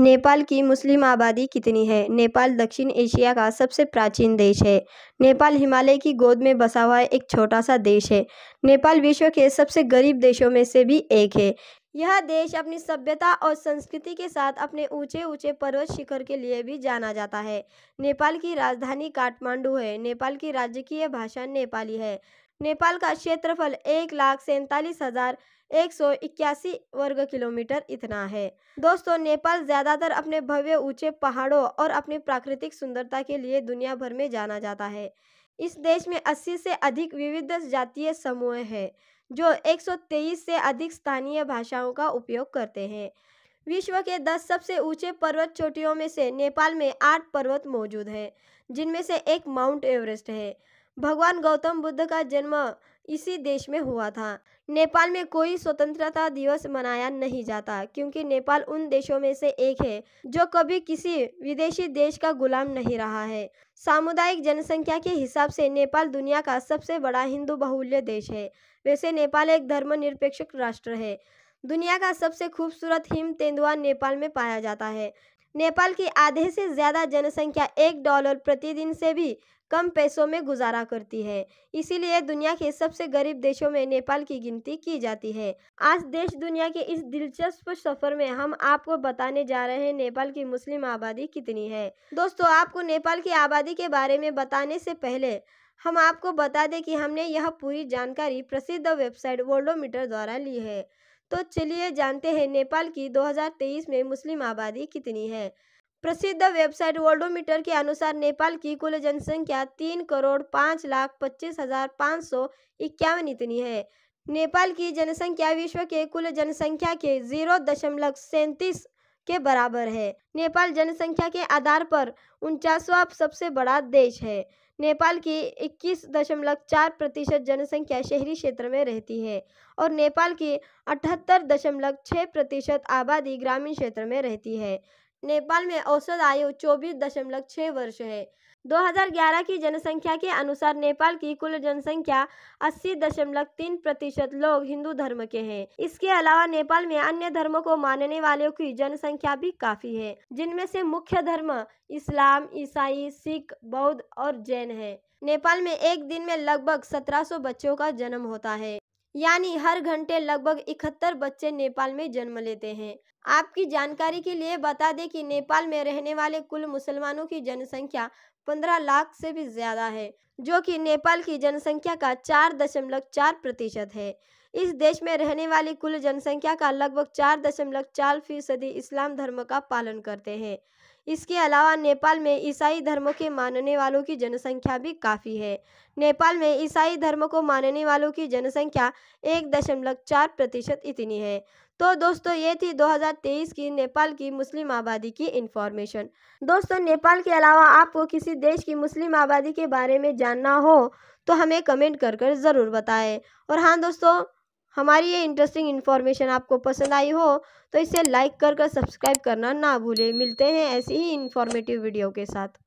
नेपाल की मुस्लिम आबादी कितनी है नेपाल दक्षिण एशिया का सबसे प्राचीन देश है नेपाल हिमालय की गोद में बसा हुआ एक छोटा सा देश है नेपाल विश्व के सबसे गरीब देशों में से भी एक है यह देश अपनी सभ्यता और संस्कृति के साथ अपने ऊंचे ऊंचे पर्वत शिखर के लिए भी जाना जाता है नेपाल की राजधानी काठमांडू है नेपाल की राजकीय भाषा नेपाली है नेपाल का क्षेत्रफल एक लाख सैंतालीस हज़ार एक सौ इक्यासी वर्ग किलोमीटर इतना है दोस्तों नेपाल ज्यादातर अपने भव्य ऊंचे पहाड़ों और अपनी प्राकृतिक सुंदरता के लिए दुनिया भर में जाना जाता है इस देश में 80 से अधिक विविध जातीय समूह है जो 123 से अधिक स्थानीय भाषाओं का उपयोग करते हैं विश्व के दस सबसे ऊंचे पर्वत चोटियों में से नेपाल में आठ पर्वत मौजूद हैं जिनमें से एक माउंट एवरेस्ट है भगवान गौतम बुद्ध का जन्म इसी देश में हुआ था नेपाल में कोई स्वतंत्रता दिवस मनाया नहीं जाता क्योंकि नेपाल उन देशों में से एक है जो कभी किसी विदेशी देश का गुलाम नहीं रहा है सामुदायिक जनसंख्या के हिसाब से नेपाल दुनिया का सबसे बड़ा हिंदू बहुल्य देश है वैसे नेपाल एक धर्मनिरपेक्ष राष्ट्र है दुनिया का सबसे खूबसूरत हिम तेंदुआ नेपाल में पाया जाता है नेपाल की आधे से ज़्यादा जनसंख्या एक डॉलर प्रतिदिन से भी कम पैसों में गुजारा करती है इसीलिए दुनिया के सबसे गरीब देशों में नेपाल की गिनती की जाती है आज देश दुनिया के इस दिलचस्प सफर में हम आपको बताने जा रहे हैं नेपाल की मुस्लिम आबादी कितनी है दोस्तों आपको नेपाल की आबादी के बारे में बताने से पहले हम आपको बता दें कि हमने यह पूरी जानकारी प्रसिद्ध वेबसाइट वर्ल्डोमीटर द्वारा ली है तो चलिए जानते हैं नेपाल की 2023 में मुस्लिम आबादी कितनी है प्रसिद्ध वेबसाइट वर्ल्डोमीटर के अनुसार नेपाल की कुल जनसंख्या तीन करोड़ पाँच लाख पच्चीस हजार पाँच सौ इक्यावन इतनी है नेपाल की जनसंख्या विश्व के कुल जनसंख्या के जीरो दशमलव सैंतीस के बराबर है नेपाल जनसंख्या के आधार पर उनचासवा सबसे बड़ा देश है नेपाल की इक्कीस दशमलव चार प्रतिशत जनसंख्या शहरी क्षेत्र में रहती है और नेपाल की अठहत्तर दशमलव छः प्रतिशत आबादी ग्रामीण क्षेत्र में रहती है नेपाल में औसत आयु चौबीस दशमलव छः वर्ष है 2011 की जनसंख्या के अनुसार नेपाल की कुल जनसंख्या 80.3 प्रतिशत लोग हिंदू धर्म के हैं इसके अलावा नेपाल में अन्य धर्मों को मानने वालों की जनसंख्या भी काफी है जिनमें से मुख्य धर्म इस्लाम ईसाई सिख बौद्ध और जैन है नेपाल में एक दिन में लगभग 1700 बच्चों का जन्म होता है यानी हर घंटे लगभग इकहत्तर बच्चे नेपाल में जन्म लेते हैं आपकी जानकारी के लिए बता दें कि नेपाल में रहने वाले कुल मुसलमानों की जनसंख्या पंद्रह लाख से भी ज्यादा है जो कि नेपाल की जनसंख्या का चार दशमलव चार प्रतिशत है इस देश में रहने वाली कुल जनसंख्या का लगभग चार दशमलव चार फीसदी इस्लाम धर्म का पालन करते हैं इसके अलावा नेपाल में ईसाई धर्म के मानने वालों की जनसंख्या भी काफ़ी है नेपाल में ईसाई धर्म को मानने वालों की जनसंख्या एक दशमलव चार प्रतिशत इतनी है तो दोस्तों ये थी 2023 की नेपाल की मुस्लिम आबादी की इन्फॉर्मेशन दोस्तों नेपाल के अलावा आपको किसी देश की मुस्लिम आबादी के बारे में जानना हो तो हमें कमेंट कर कर ज़रूर बताएं और हाँ दोस्तों हमारी ये इंटरेस्टिंग इन्फॉर्मेशन आपको पसंद आई हो तो इसे लाइक कर कर सब्सक्राइब करना ना भूलें मिलते हैं ऐसी ही इन्फॉर्मेटिव वीडियो के साथ